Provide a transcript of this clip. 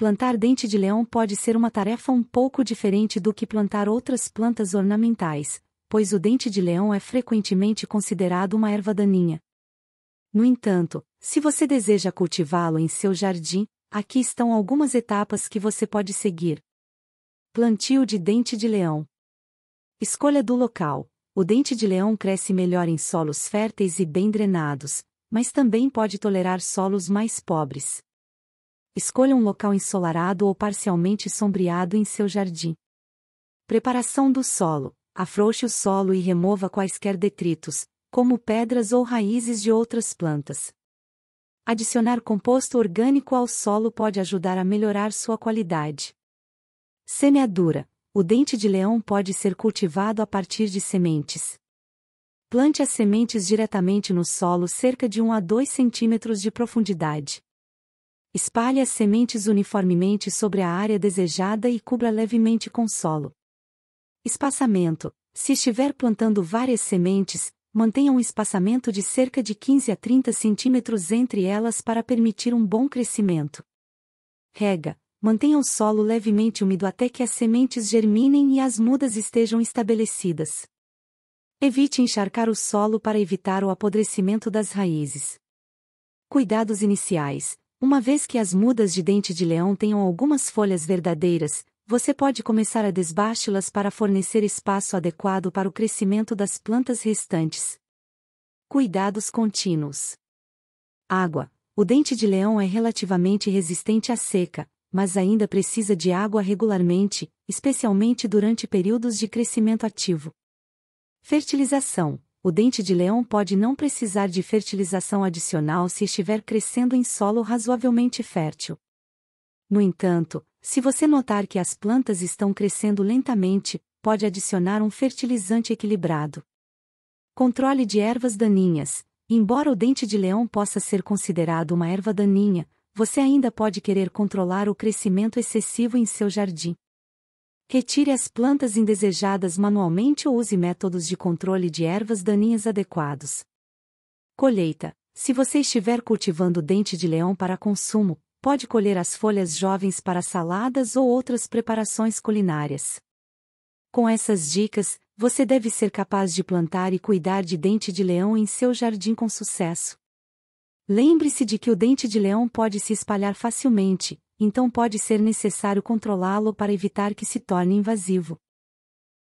plantar dente de leão pode ser uma tarefa um pouco diferente do que plantar outras plantas ornamentais, pois o dente de leão é frequentemente considerado uma erva daninha. No entanto, se você deseja cultivá-lo em seu jardim, aqui estão algumas etapas que você pode seguir. Plantio de dente de leão. Escolha do local. O dente de leão cresce melhor em solos férteis e bem drenados, mas também pode tolerar solos mais pobres escolha um local ensolarado ou parcialmente sombreado em seu jardim. Preparação do solo: afrouxe o solo e remova quaisquer detritos, como pedras ou raízes de outras plantas. Adicionar composto orgânico ao solo pode ajudar a melhorar sua qualidade. Semeadura: o dente de leão pode ser cultivado a partir de sementes. Plante as sementes diretamente no solo cerca de 1 a 2 centímetros de profundidade. Espalhe as sementes uniformemente sobre a área desejada e cubra levemente com solo. Espaçamento: Se estiver plantando várias sementes, mantenha um espaçamento de cerca de 15 a 30 centímetros entre elas para permitir um bom crescimento. Rega: Mantenha o solo levemente úmido até que as sementes germinem e as mudas estejam estabelecidas. Evite encharcar o solo para evitar o apodrecimento das raízes. Cuidados iniciais: uma vez que as mudas de dente de leão tenham algumas folhas verdadeiras, você pode começar a desbastá-las para fornecer espaço adequado para o crescimento das plantas restantes. Cuidados contínuos. Água. O dente de leão é relativamente resistente à seca, mas ainda precisa de água regularmente, especialmente durante períodos de crescimento ativo. Fertilização o dente de leão pode não precisar de fertilização adicional se estiver crescendo em solo razoavelmente fértil. No entanto, se você notar que as plantas estão crescendo lentamente, pode adicionar um fertilizante equilibrado. Controle de ervas daninhas. Embora o dente de leão possa ser considerado uma erva daninha, você ainda pode querer controlar o crescimento excessivo em seu jardim. Retire as plantas indesejadas manualmente ou use métodos de controle de ervas daninhas adequados. Colheita: Se você estiver cultivando dente de leão para consumo, pode colher as folhas jovens para saladas ou outras preparações culinárias. Com essas dicas, você deve ser capaz de plantar e cuidar de dente de leão em seu jardim com sucesso. Lembre-se de que o dente de leão pode se espalhar facilmente, então pode ser necessário controlá-lo para evitar que se torne invasivo.